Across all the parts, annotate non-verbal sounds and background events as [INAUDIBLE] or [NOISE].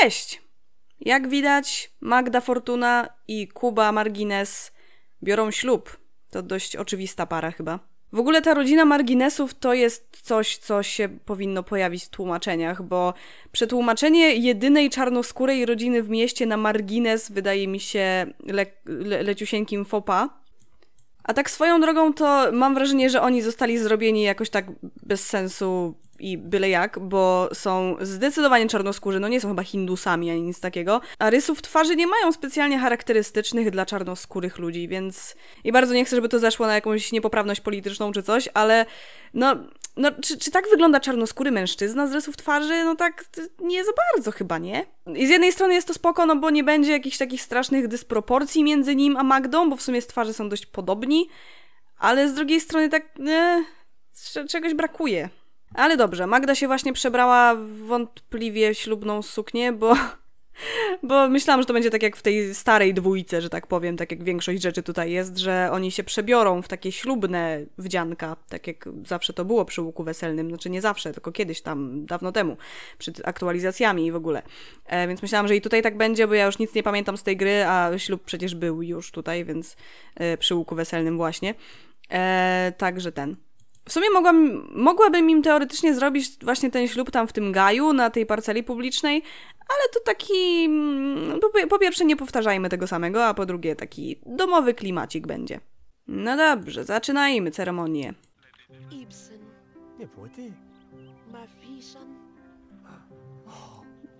Cześć! Jak widać, Magda Fortuna i Kuba Margines biorą ślub. To dość oczywista para chyba. W ogóle ta rodzina marginesów to jest coś, co się powinno pojawić w tłumaczeniach, bo przetłumaczenie jedynej czarnoskórej rodziny w mieście na margines wydaje mi się le, le leciusieńkim fopa. A tak swoją drogą to mam wrażenie, że oni zostali zrobieni jakoś tak bez sensu i byle jak, bo są zdecydowanie czarnoskórzy, no nie są chyba Hindusami ani nic takiego, a rysów twarzy nie mają specjalnie charakterystycznych dla czarnoskórych ludzi, więc i bardzo nie chcę, żeby to zeszło na jakąś niepoprawność polityczną czy coś, ale no, no czy, czy tak wygląda czarnoskóry mężczyzna z rysów twarzy? No tak nie za bardzo chyba, nie? I z jednej strony jest to spoko, no bo nie będzie jakichś takich strasznych dysproporcji między nim a Magdą, bo w sumie z twarzy są dość podobni, ale z drugiej strony tak... E, czegoś brakuje. Ale dobrze, Magda się właśnie przebrała w wątpliwie ślubną suknię, bo [LAUGHS] bo myślałam, że to będzie tak jak w tej starej dwójce, że tak powiem, tak jak większość rzeczy tutaj jest, że oni się przebiorą w takie ślubne wdzianka, tak jak zawsze to było przy łuku weselnym, znaczy nie zawsze, tylko kiedyś tam, dawno temu, przed aktualizacjami i w ogóle. E, więc myślałam, że i tutaj tak będzie, bo ja już nic nie pamiętam z tej gry, a ślub przecież był już tutaj, więc e, przy łuku weselnym właśnie. E, także ten. W sumie mogłam, mogłabym im teoretycznie zrobić właśnie ten ślub tam w tym gaju, na tej parceli publicznej, ale to taki. Mm, po, po pierwsze, nie powtarzajmy tego samego, a po drugie, taki domowy klimacik będzie. No dobrze, zaczynajmy ceremonię. Ibsen. Nie płyty.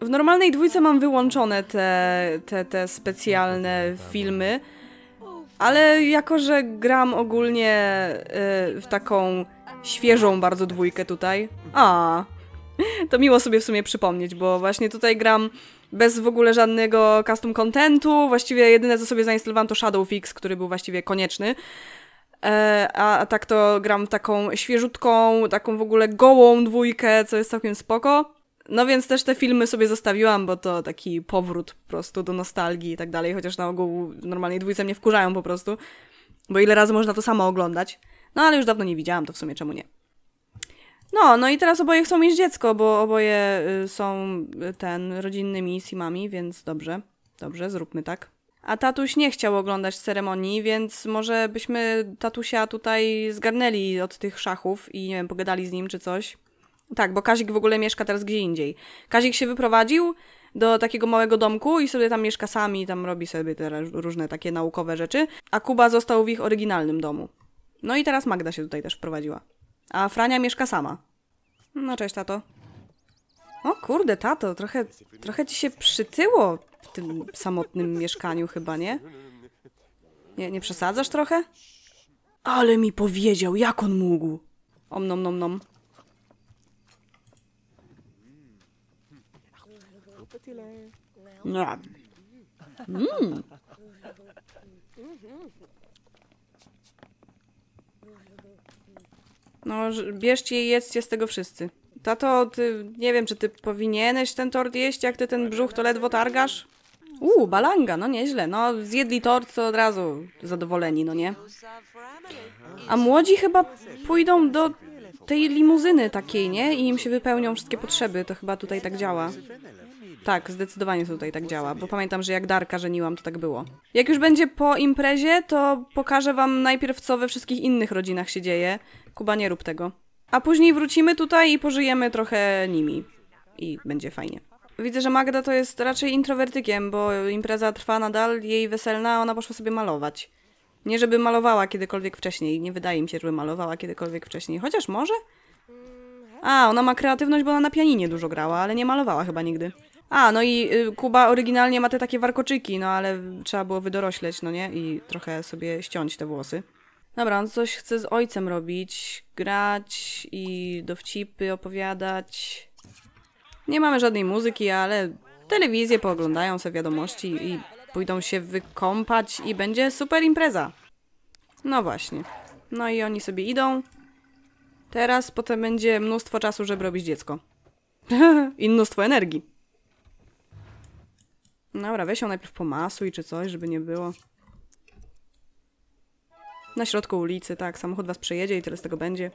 W normalnej dwójce mam wyłączone te, te, te specjalne filmy, ale jako, że gram ogólnie y, w taką świeżą bardzo dwójkę tutaj. A, to miło sobie w sumie przypomnieć, bo właśnie tutaj gram bez w ogóle żadnego custom contentu. Właściwie jedyne, co sobie zainstalowałam, to Shadowfix, który był właściwie konieczny. E, a, a, tak to gram taką świeżutką, taką w ogóle gołą dwójkę, co jest całkiem spoko. No więc też te filmy sobie zostawiłam, bo to taki powrót po prostu do nostalgii i tak dalej, chociaż na ogół normalnie dwójce mnie wkurzają po prostu, bo ile razy można to samo oglądać. No ale już dawno nie widziałam, to w sumie czemu nie. No, no i teraz oboje chcą mieć dziecko, bo oboje y, są y, ten rodzinnymi simami, więc dobrze, dobrze, zróbmy tak. A tatuś nie chciał oglądać ceremonii, więc może byśmy tatusia tutaj zgarnęli od tych szachów i nie wiem, pogadali z nim czy coś. Tak, bo Kazik w ogóle mieszka teraz gdzie indziej. Kazik się wyprowadził do takiego małego domku i sobie tam mieszka sami, tam robi sobie te różne takie naukowe rzeczy, a Kuba został w ich oryginalnym domu. No i teraz Magda się tutaj też wprowadziła. A Frania mieszka sama. No cześć, tato. O kurde, tato, trochę, trochę ci się przytyło w tym samotnym mieszkaniu chyba, nie? Nie, nie przesadzasz trochę? Ale mi powiedział, jak on mógł. Om nom nom nom. Mm. No, bierzcie i jedzcie z tego wszyscy. Tato, ty, nie wiem, czy ty powinieneś ten tort jeść, jak ty ten brzuch to ledwo targasz? Uuu, balanga, no nieźle. No, zjedli tort, to od razu zadowoleni, no nie? A młodzi chyba pójdą do tej limuzyny takiej, nie? I im się wypełnią wszystkie potrzeby. To chyba tutaj tak działa. Tak, zdecydowanie tutaj tak działa, bo pamiętam, że jak Darka żeniłam, to tak było. Jak już będzie po imprezie, to pokażę wam najpierw, co we wszystkich innych rodzinach się dzieje Kuba, nie rób tego. A później wrócimy tutaj i pożyjemy trochę nimi. I będzie fajnie. Widzę, że Magda to jest raczej introwertykiem, bo impreza trwa nadal, jej weselna, ona poszła sobie malować. Nie żeby malowała kiedykolwiek wcześniej. Nie wydaje mi się, żeby malowała kiedykolwiek wcześniej. Chociaż może? A, ona ma kreatywność, bo ona na pianinie dużo grała, ale nie malowała chyba nigdy. A, no i y, Kuba oryginalnie ma te takie warkoczyki, no ale trzeba było wydorośleć, no nie? I trochę sobie ściąć te włosy. Dobra, on coś chce z ojcem robić. Grać i dowcipy opowiadać. Nie mamy żadnej muzyki, ale telewizję pooglądają sobie wiadomości i pójdą się wykąpać i będzie super impreza. No właśnie. No i oni sobie idą. Teraz potem będzie mnóstwo czasu, żeby robić dziecko. [LAUGHS] I mnóstwo energii. Dobra, weź ją najpierw pomasuj czy coś, żeby nie było. Na środku ulicy, tak. Samochód was przejedzie i tyle z tego będzie.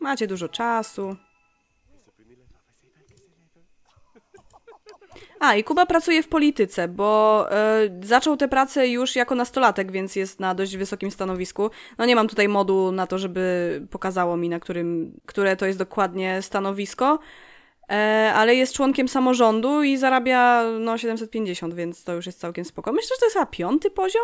Macie dużo czasu. A, i Kuba pracuje w polityce, bo y, zaczął tę pracę już jako nastolatek, więc jest na dość wysokim stanowisku. No nie mam tutaj modu na to, żeby pokazało mi, na którym, które to jest dokładnie stanowisko, e, ale jest członkiem samorządu i zarabia no 750, więc to już jest całkiem spoko. Myślę, że to jest a piąty poziom?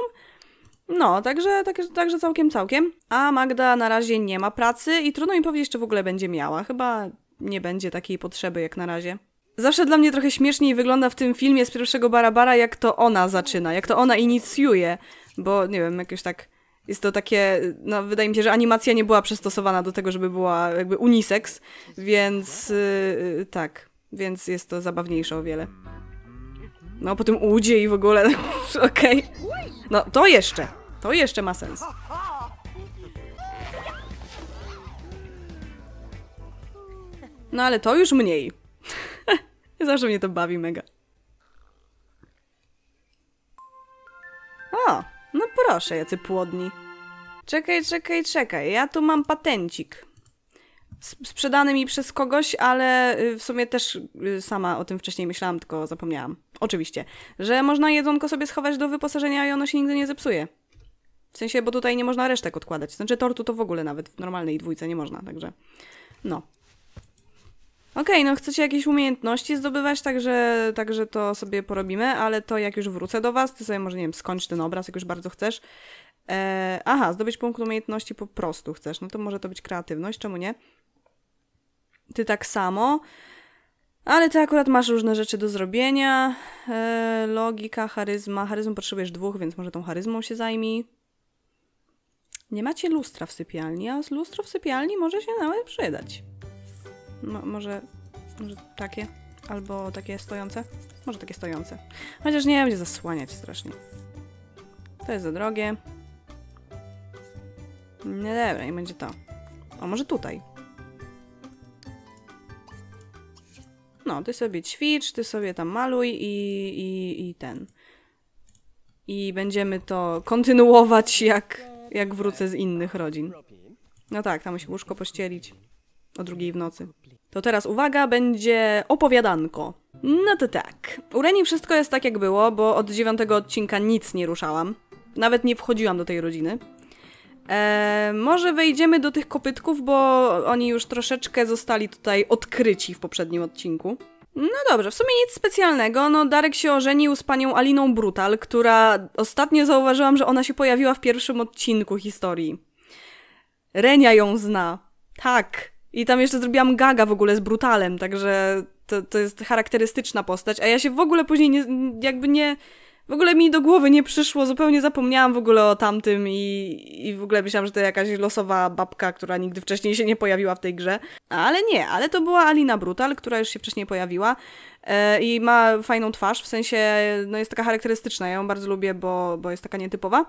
No, także, także, także całkiem, całkiem. A Magda na razie nie ma pracy i trudno mi powiedzieć, czy w ogóle będzie miała. Chyba nie będzie takiej potrzeby jak na razie. Zawsze dla mnie trochę śmieszniej wygląda w tym filmie z pierwszego Barabara, jak to ona zaczyna, jak to ona inicjuje, bo nie wiem, jakieś tak jest to takie, no wydaje mi się, że animacja nie była przystosowana do tego, żeby była jakby unisex, więc yy, tak, więc jest to zabawniejsze o wiele. No, po tym udzie i w ogóle, [LAUGHS] okej. Okay. No, to jeszcze. To jeszcze ma sens. No, ale to już mniej. [LAUGHS] Zawsze mnie to bawi mega. O, no proszę, jacy płodni. Czekaj, czekaj, czekaj. Ja tu mam patencik. Sprzedany mi przez kogoś, ale y, w sumie też y, sama o tym wcześniej myślałam, tylko zapomniałam oczywiście, że można jedzonko sobie schować do wyposażenia i ono się nigdy nie zepsuje. W sensie, bo tutaj nie można resztek odkładać. Znaczy tortu to w ogóle nawet w normalnej dwójce nie można, także no. Okej, okay, no chcecie jakieś umiejętności zdobywać, także, także to sobie porobimy, ale to jak już wrócę do was, ty sobie może, nie wiem, skończ ten obraz, jak już bardzo chcesz. Eee, aha, zdobyć punkt umiejętności po prostu chcesz, no to może to być kreatywność, czemu nie? Ty tak samo. Ale ty akurat masz różne rzeczy do zrobienia. E, logika, charyzma. Charyzmu potrzebujesz dwóch, więc może tą charyzmą się zajmij. Nie macie lustra w sypialni, a lustro w sypialni może się nawet przydać. może, może takie? Albo takie stojące? Może takie stojące. Chociaż nie będzie zasłaniać strasznie. To jest za drogie. Nie dobra, i będzie to. O, może tutaj. No, ty sobie ćwicz, ty sobie tam maluj i, i, i ten. I będziemy to kontynuować, jak, jak wrócę z innych rodzin. No tak, tam się łóżko pościelić o drugiej w nocy. To teraz uwaga, będzie opowiadanko. No to tak. U Reni wszystko jest tak jak było, bo od dziewiątego odcinka nic nie ruszałam. Nawet nie wchodziłam do tej rodziny. E, może wejdziemy do tych kopytków, bo oni już troszeczkę zostali tutaj odkryci w poprzednim odcinku. No dobrze, w sumie nic specjalnego. No, Darek się ożenił z panią Aliną Brutal, która ostatnio zauważyłam, że ona się pojawiła w pierwszym odcinku historii. Renia ją zna. Tak. I tam jeszcze zrobiłam gaga w ogóle z Brutalem, także to, to jest charakterystyczna postać, a ja się w ogóle później nie, jakby nie, w ogóle mi do głowy nie przyszło, zupełnie zapomniałam w ogóle o tamtym i, i w ogóle myślałam, że to jakaś losowa babka, która nigdy wcześniej się nie pojawiła w tej grze. Ale nie, ale to była Alina Brutal, która już się wcześniej pojawiła e, i ma fajną twarz, w sensie no jest taka charakterystyczna, ja ją bardzo lubię, bo, bo jest taka nietypowa.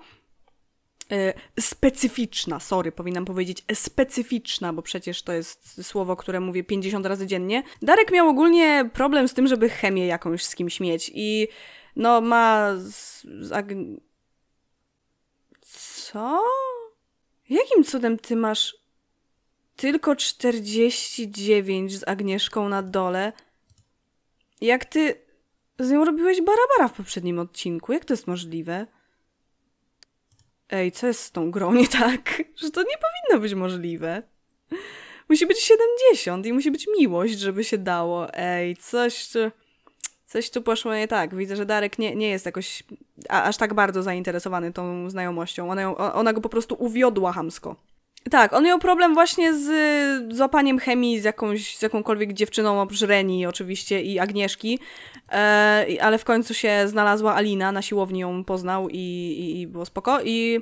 E, specyficzna, sorry, powinnam powiedzieć specyficzna, bo przecież to jest słowo, które mówię 50 razy dziennie. Darek miał ogólnie problem z tym, żeby chemię jakąś z kimś mieć i no ma z, z Co? Jakim cudem ty masz tylko 49 z Agnieszką na dole? Jak ty z nią robiłeś barabara w poprzednim odcinku? Jak to jest możliwe? Ej, co jest z tą grą nie tak? [LAUGHS] Że to nie powinno być możliwe. Musi być 70 i musi być miłość, żeby się dało. Ej, coś... Czy coś tu poszło nie tak. Widzę, że Darek nie, nie jest jakoś a, aż tak bardzo zainteresowany tą znajomością. Ona, ją, ona go po prostu uwiodła hamsko. Tak, on miał problem właśnie z złapaniem chemii z, jakąś, z jakąkolwiek dziewczyną, oprócz Reni oczywiście i Agnieszki, e, ale w końcu się znalazła Alina, na siłowni ją poznał i, i, i było spoko. I,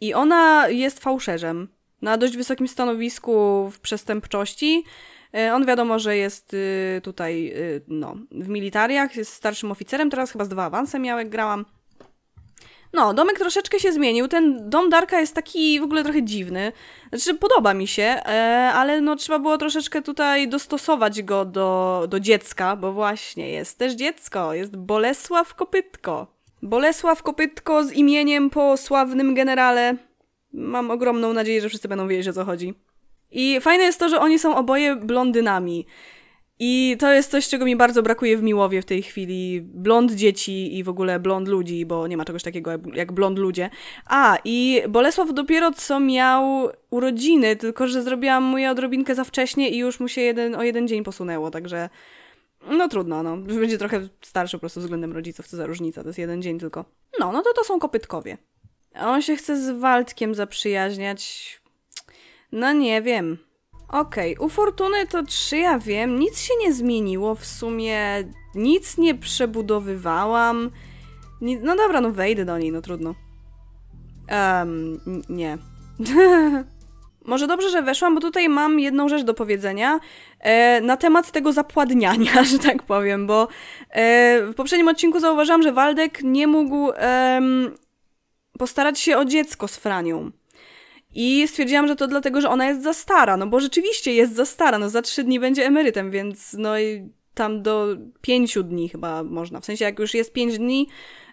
I ona jest fałszerzem na dość wysokim stanowisku w przestępczości, E, on wiadomo, że jest y, tutaj y, no, w militariach, jest starszym oficerem, teraz chyba z dwa awanse miał, jak grałam. No, domek troszeczkę się zmienił. Ten dom Darka jest taki w ogóle trochę dziwny. Znaczy, podoba mi się, e, ale no, trzeba było troszeczkę tutaj dostosować go do, do dziecka, bo właśnie jest też dziecko. Jest Bolesław Kopytko. Bolesław Kopytko z imieniem po sławnym generale. Mam ogromną nadzieję, że wszyscy będą wiedzieć, o co chodzi. I fajne jest to, że oni są oboje blondynami. I to jest coś, czego mi bardzo brakuje w Miłowie w tej chwili. Blond dzieci i w ogóle blond ludzi, bo nie ma czegoś takiego jak blond ludzie. A, i Bolesław dopiero co miał urodziny, tylko że zrobiłam moje odrobinkę za wcześnie i już mu się jeden, o jeden dzień posunęło, także no trudno, no. [LAUGHS] Będzie trochę starszy po prostu względem rodziców, co za różnica, to jest jeden dzień tylko. No, no to to są kopytkowie. A on się chce z Waldkiem zaprzyjaźniać, no nie wiem. Okej, okay, u Fortuny to trzy, ja wiem, nic się nie zmieniło w sumie, nic nie przebudowywałam. Ni no dobra, no wejdę do niej, no trudno. Um, nie. [LAUGHS] Może dobrze, że weszłam, bo tutaj mam jedną rzecz do powiedzenia e, na temat tego zapładniania, [LAUGHS] że tak powiem, bo e, w poprzednim odcinku zauważyłam, że Waldek nie mógł e, postarać się o dziecko z Franią. I stwierdziłam, że to dlatego, że ona jest za stara, no bo rzeczywiście jest za stara, no za trzy dni będzie emerytem, więc no i tam do pięciu dni chyba można. W sensie jak już jest pięć dni,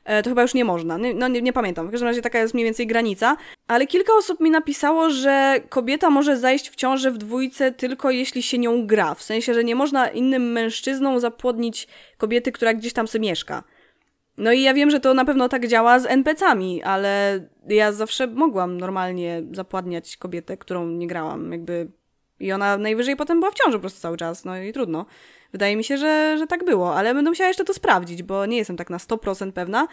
e, to chyba już nie można. No nie, nie, pamiętam. W każdym razie taka jest mniej więcej granica. Ale kilka osób mi napisało, że kobieta może zajść w ciążę w dwójce tylko jeśli się nią gra. W sensie, że nie można innym mężczyzną zapłodnić kobiety, która gdzieś tam sobie mieszka. No i ja wiem, że to na pewno tak działa z NPC-ami, ale ja zawsze mogłam normalnie zapładniać kobietę, którą nie grałam, jakby... I ona najwyżej potem była w ciąży po prostu cały czas, no i trudno. Wydaje mi się, że, że tak było, ale będę musiała jeszcze to sprawdzić, bo nie jestem tak na 100% pewna,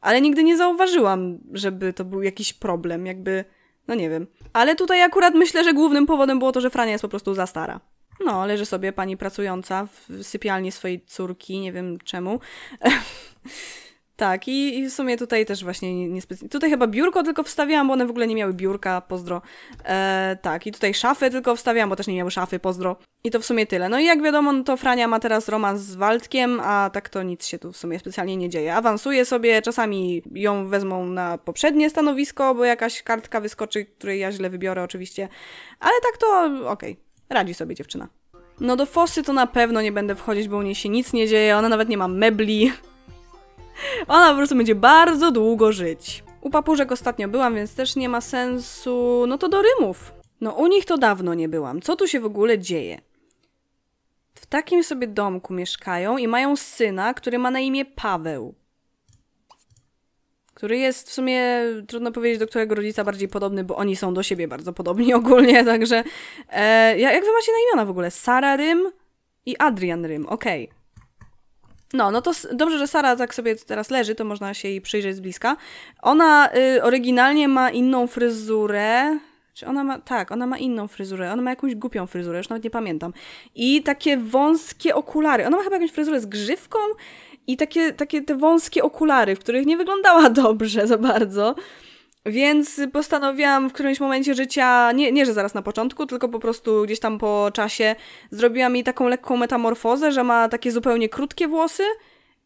ale nigdy nie zauważyłam, żeby to był jakiś problem, jakby... No nie wiem. Ale tutaj akurat myślę, że głównym powodem było to, że Frania jest po prostu za stara. No, leży sobie pani pracująca w sypialni swojej córki, nie wiem czemu. [LAUGHS] Tak, i, i, w sumie tutaj też właśnie niespecjalnie. Tutaj chyba biurko tylko wstawiałam, bo one w ogóle nie miały biurka, pozdro. E, tak, i tutaj szafy tylko wstawiałam, bo też nie miały szafy, pozdro. I to w sumie tyle. No i jak wiadomo, no to Frania ma teraz romans z Waldkiem, a tak to nic się tu w sumie specjalnie nie dzieje. Awansuje sobie, czasami ją wezmą na poprzednie stanowisko, bo jakaś kartka wyskoczy, której ja źle wybiorę oczywiście. Ale tak to okej, okay. radzi sobie dziewczyna. No do Fosy to na pewno nie będę wchodzić, bo u niej się nic nie dzieje, ona nawet nie ma mebli. Ona po prostu będzie bardzo długo żyć. U papużek ostatnio byłam, więc też nie ma sensu. No to do Rymów. No u nich to dawno nie byłam. Co tu się w ogóle dzieje? W takim sobie domku mieszkają i mają syna, który ma na imię Paweł. Który jest w sumie, trudno powiedzieć, do którego rodzica bardziej podobny, bo oni są do siebie bardzo podobni [LAUGHS] ogólnie, także... E, jak wy macie na imiona w ogóle? Sara Rym i Adrian Rym, okej. Okay. No, no to dobrze, że Sara tak sobie teraz leży, to można się jej przyjrzeć z bliska. Ona y, oryginalnie ma inną fryzurę. Czy ona ma. Tak, ona ma inną fryzurę. Ona ma jakąś głupią fryzurę, już nawet nie pamiętam. I takie wąskie okulary. Ona ma chyba jakąś fryzurę z grzywką i takie, takie te wąskie okulary, w których nie wyglądała [LAUGHS] dobrze za bardzo. Więc postanowiłam w którymś momencie życia, nie, nie że zaraz na początku, tylko po prostu gdzieś tam po czasie, zrobiłam jej taką lekką metamorfozę, że ma takie zupełnie krótkie włosy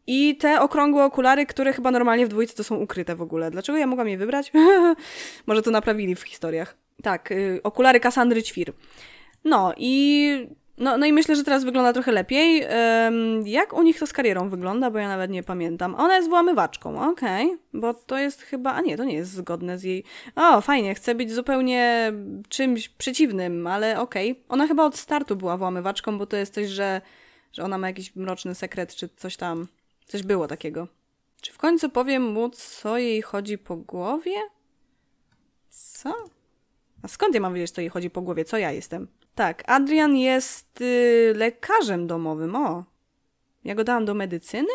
i te okrągłe okulary, które chyba normalnie w dwójce to są ukryte w ogóle. Dlaczego ja mogłam je wybrać? [LAUGHS] Może to naprawili w historiach. Tak, y, okulary Kasandry Ćwir. No i no, no i myślę, że teraz wygląda trochę lepiej. Jak u nich to z karierą wygląda, bo ja nawet nie pamiętam. Ona jest włamywaczką, okej, okay. bo to jest chyba, a nie, to nie jest zgodne z jej... O, fajnie, chce być zupełnie czymś przeciwnym, ale okej. Okay. Ona chyba od startu była włamywaczką, bo to jest coś, że, że ona ma jakiś mroczny sekret czy coś tam. Coś było takiego. Czy w końcu powiem mu, co jej chodzi po głowie? Co? A skąd ja mam wiedzieć, co jej chodzi po głowie? Co ja jestem? Tak, Adrian jest y, lekarzem domowym, o. Ja go dałam do medycyny?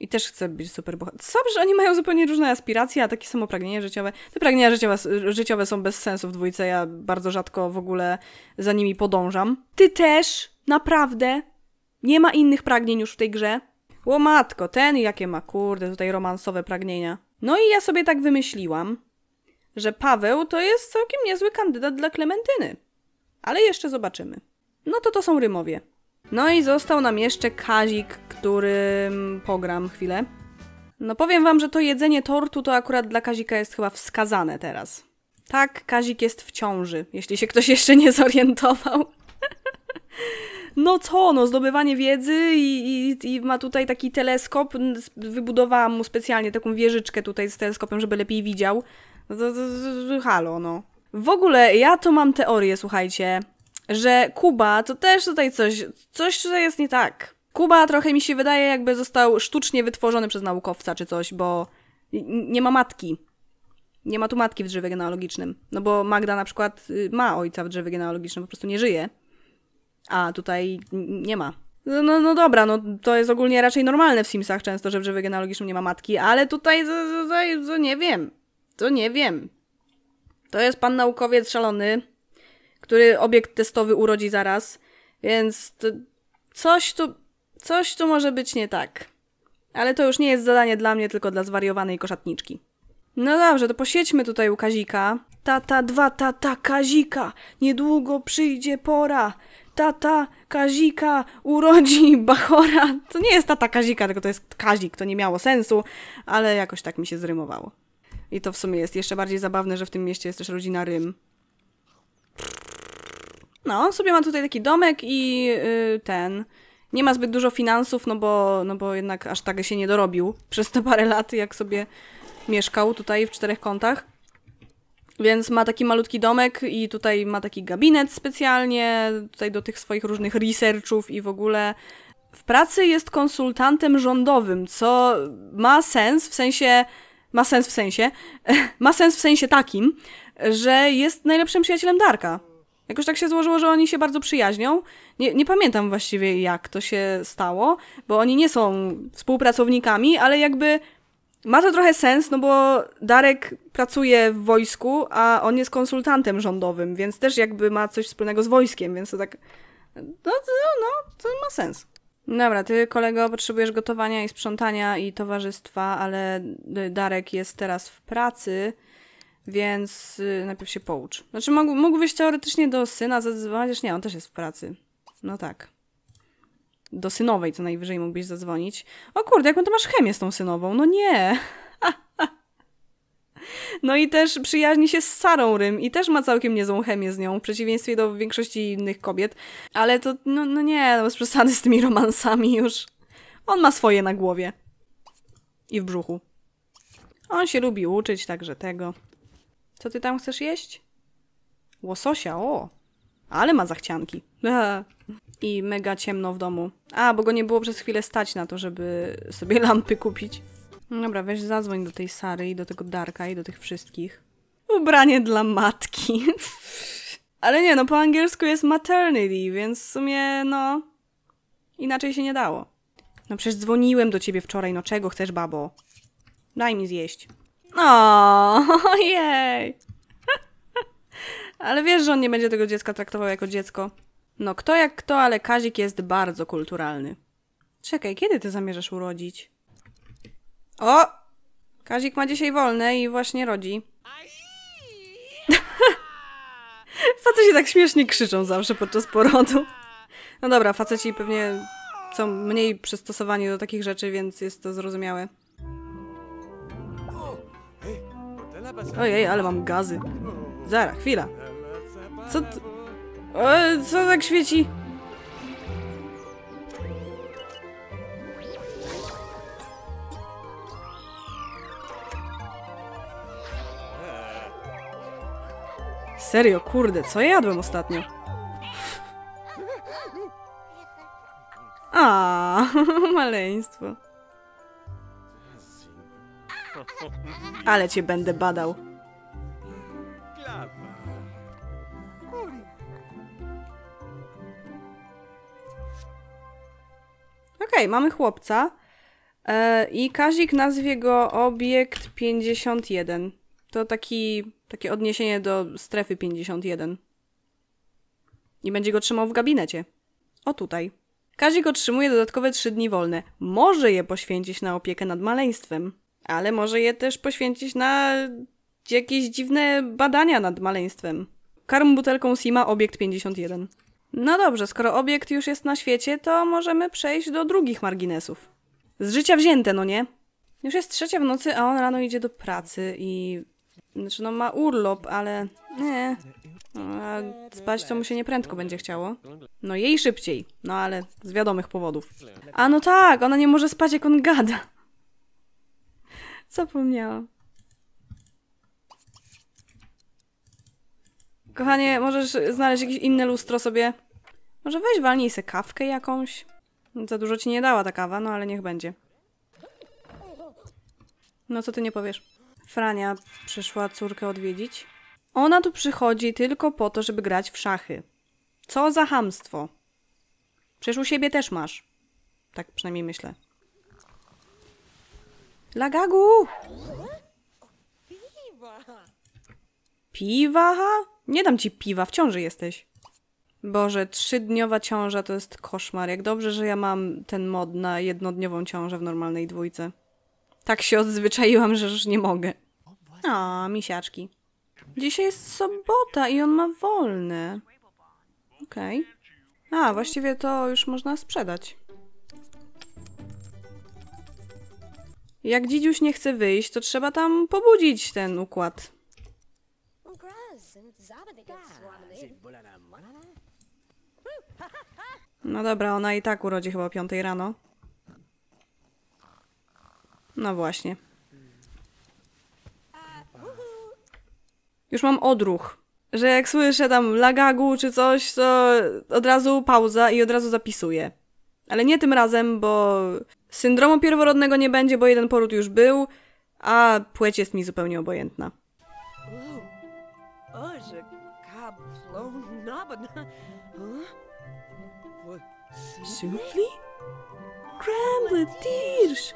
I też chcę być super bohaterem. Co, że oni mają zupełnie różne aspiracje, a takie samo pragnienia życiowe. Te pragnienia życiowe, życiowe są bez sensu w dwójce, ja bardzo rzadko w ogóle za nimi podążam. Ty też, naprawdę, nie ma innych pragnień już w tej grze. Łomatko, ten jakie ma, kurde, tutaj romansowe pragnienia. No i ja sobie tak wymyśliłam, że Paweł to jest całkiem niezły kandydat dla Klementyny. Ale jeszcze zobaczymy. No to to są Rymowie. No i został nam jeszcze Kazik, którym pogram chwilę. No powiem wam, że to jedzenie tortu to akurat dla Kazika jest chyba wskazane teraz. Tak, Kazik jest w ciąży, jeśli się ktoś jeszcze nie zorientował. [LAUGHS] no co, no zdobywanie wiedzy i, i, i ma tutaj taki teleskop. Wybudowałam mu specjalnie taką wieżyczkę tutaj z teleskopem, żeby lepiej widział. No halo, no. W ogóle ja to mam teorię, słuchajcie, że Kuba to też tutaj coś, coś tutaj jest nie tak. Kuba trochę mi się wydaje, jakby został sztucznie wytworzony przez naukowca czy coś, bo nie ma matki. Nie ma tu matki w drzewie genealogicznym. No bo Magda na przykład y, ma ojca w drzewie genealogicznym, po prostu nie żyje. A tutaj nie ma. No, no, no dobra, no to jest ogólnie raczej normalne w Simsach często, że w drzewie genealogicznym nie ma matki, ale tutaj, to, to, to, to nie wiem. To nie wiem. To jest pan naukowiec szalony, który obiekt testowy urodzi zaraz, więc coś tu, coś tu może być nie tak. Ale to już nie jest zadanie dla mnie, tylko dla zwariowanej koszatniczki. No dobrze, to posiedźmy tutaj u Kazika. Tata dwa, tata Kazika, niedługo przyjdzie pora. Tata Kazika urodzi [LAUGHS] Bachora. To nie jest tata Kazika, tylko to jest Kazik, to nie miało sensu, ale jakoś tak mi się zrymowało. I to w sumie jest jeszcze bardziej zabawne, że w tym mieście jest też rodzina Rym. No, on sobie ma tutaj taki domek i yy, ten. Nie ma zbyt dużo finansów, no bo, no bo jednak aż tak się nie dorobił [LAUGHS] przez te parę lat, jak sobie mieszkał tutaj w czterech kątach. Więc ma taki malutki domek i tutaj ma taki gabinet specjalnie, tutaj do tych swoich różnych researchów i w ogóle. W pracy jest konsultantem rządowym, co ma sens, w sensie ma sens w sensie, [LAUGHS] ma sens w sensie takim, że jest najlepszym przyjacielem Darka. Jakoś tak się złożyło, że oni się bardzo przyjaźnią. Nie, nie, pamiętam właściwie, jak to się stało, bo oni nie są współpracownikami, ale jakby ma to trochę sens, no bo Darek pracuje w wojsku, a on jest konsultantem rządowym, więc też jakby ma coś wspólnego z wojskiem, więc to tak. No, no, no to ma sens. Dobra, ty kolego potrzebujesz gotowania i sprzątania i towarzystwa, ale y, Darek jest teraz w pracy, więc y, najpierw się poucz. Znaczy mógł, mógłbyś teoretycznie do syna zadzwonić, nie, on też jest w pracy. No tak. Do synowej co najwyżej mógłbyś zadzwonić. O kurde, jaką to masz chemię z tą synową? No nie! [LAUGHS] No i też przyjaźni się z Sarą Rym i też ma całkiem niezłą chemię z nią, w przeciwieństwie do większości innych kobiet. Ale to, no, no nie, no bez przesady z tymi romansami już. On ma swoje na głowie. I w brzuchu. On się lubi uczyć, także tego. Co ty tam chcesz jeść? Łososia, o! Ale ma zachcianki. [LAUGHS] I mega ciemno w domu. A, bo go nie było przez chwilę stać na to, żeby sobie lampy kupić. No dobra, weź zadzwoń do tej Sary i do tego Darka i do tych wszystkich. Ubranie dla matki. [LAUGHS] Ale nie, no po angielsku jest maternity, więc w sumie, no... Inaczej się nie dało. No przecież dzwoniłem do ciebie wczoraj, no czego chcesz, babo? Daj mi zjeść. No, [LAUGHS] jej. [LAUGHS] Ale wiesz, że on nie będzie tego dziecka traktował jako dziecko. No kto jak kto, ale Kazik jest bardzo kulturalny. Czekaj, kiedy ty zamierzasz urodzić? O! Kazik ma dzisiaj wolne i właśnie rodzi. [LAUGHS] Faceci się tak śmiesznie krzyczą zawsze podczas porodu. No dobra, faceci pewnie są mniej przystosowani do takich rzeczy, więc jest to zrozumiałe. Ojej, ale mam gazy. Zara, chwila. Co... O, co tak świeci? Serio, kurde, co jadłem ostatnio? A, [LAUGHS] maleństwo. Ale cię będę badał. Okej, okay, mamy chłopca. E, I Kazik nazwie go Obiekt 51. To taki, takie odniesienie do strefy 51. I będzie go trzymał w gabinecie. O tutaj. Kazik otrzymuje dodatkowe trzy dni wolne. Może je poświęcić na opiekę nad maleństwem, ale może je też poświęcić na jakieś dziwne badania nad maleństwem. Karm butelką Sima Obiekt 51. No dobrze, skoro obiekt już jest na świecie, to możemy przejść do drugich marginesów. Z życia wzięte, no nie? Już jest trzecia w nocy, a on rano idzie do pracy i znaczy, no ma urlop, ale... Nie. A spać to mu się nieprędko będzie chciało. No jej szybciej, no ale z wiadomych powodów. A no tak, ona nie może spać jak on gada. Zapomniałam. Kochanie, możesz znaleźć jakieś inne lustro sobie? Może weź walnij se kawkę jakąś? Za dużo ci nie dała ta kawa, no ale niech będzie. No co ty nie powiesz? Frania przyszła córkę odwiedzić. Ona tu przychodzi tylko po to, żeby grać w szachy. Co za hamstwo. Przecież u siebie też masz. Tak przynajmniej myślę. Lagagu! Piwa? Nie dam ci piwa, w ciąży jesteś. Boże, trzydniowa ciąża to jest koszmar. Jak dobrze, że ja mam ten mod na jednodniową ciążę w normalnej dwójce. Tak się odzwyczaiłam, że już nie mogę. A, misiaczki. Dzisiaj jest sobota i on ma wolny. Okej. Okay. A, właściwie to już można sprzedać. Jak dzidziuś nie chce wyjść, to trzeba tam pobudzić ten układ. No dobra, ona i tak urodzi chyba o 5 rano. No właśnie. Już mam odruch, że jak słyszę tam lagagu czy coś, to od razu pauza i od razu zapisuję. Ale nie tym razem, bo syndromu pierworodnego nie będzie, bo jeden poród już był, a płeć jest mi zupełnie obojętna. Sufli, Cramblet Dirsch!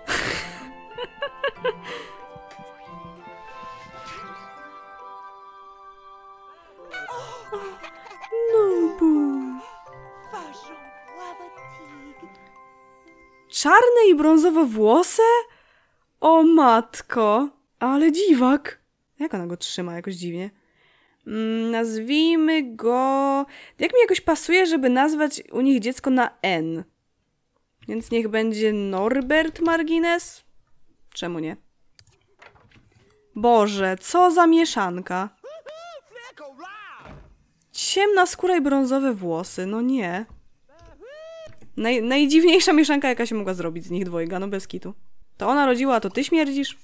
No, czarne i brązowe włosy? O matko, ale dziwak. Jak ona go trzyma jakoś dziwnie? Mm, nazwijmy go. Jak mi jakoś pasuje, żeby nazwać u nich dziecko na N. Więc niech będzie Norbert Margines. Czemu nie? Boże, co za mieszanka. Ciemna skóra i brązowe włosy, no nie. Naj najdziwniejsza mieszanka, jaka się mogła zrobić z nich dwojga, no bez kitu. To ona rodziła, a to ty śmierdzisz?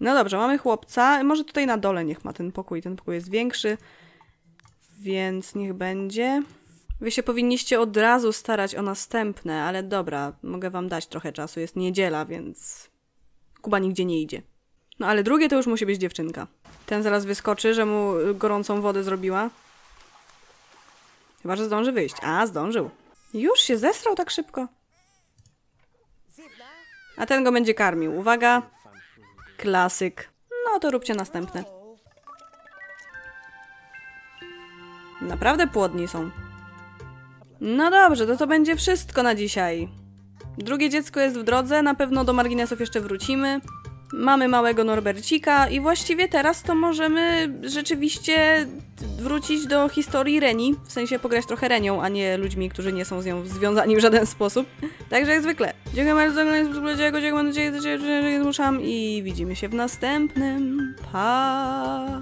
No dobrze, mamy chłopca. Może tutaj na dole niech ma ten pokój. Ten pokój jest większy, więc niech będzie. Wy się powinniście od razu starać o następne, ale dobra, mogę wam dać trochę czasu. Jest niedziela, więc Kuba nigdzie nie idzie. No ale drugie to już musi być dziewczynka. Ten zaraz wyskoczy, że mu y, gorącą wodę zrobiła. Chyba, że zdąży wyjść. A, zdążył. Już się zesrał tak szybko. A ten go będzie karmił. Uwaga. Klasyk. No to róbcie następne. Naprawdę płodni są. No dobrze, to to będzie wszystko na dzisiaj. Drugie dziecko jest w drodze, na pewno do marginesów jeszcze wrócimy. Mamy małego Norbercika i właściwie teraz to możemy rzeczywiście wrócić do historii Reni, w sensie pograć trochę Renią, a nie ludźmi, którzy nie są z nią związani w żaden sposób. Także jak zwykle. Dziękuję bardzo za oglądanie, dziękuję, mam nadzieję, że zmuszam i widzimy się w następnym. Pa!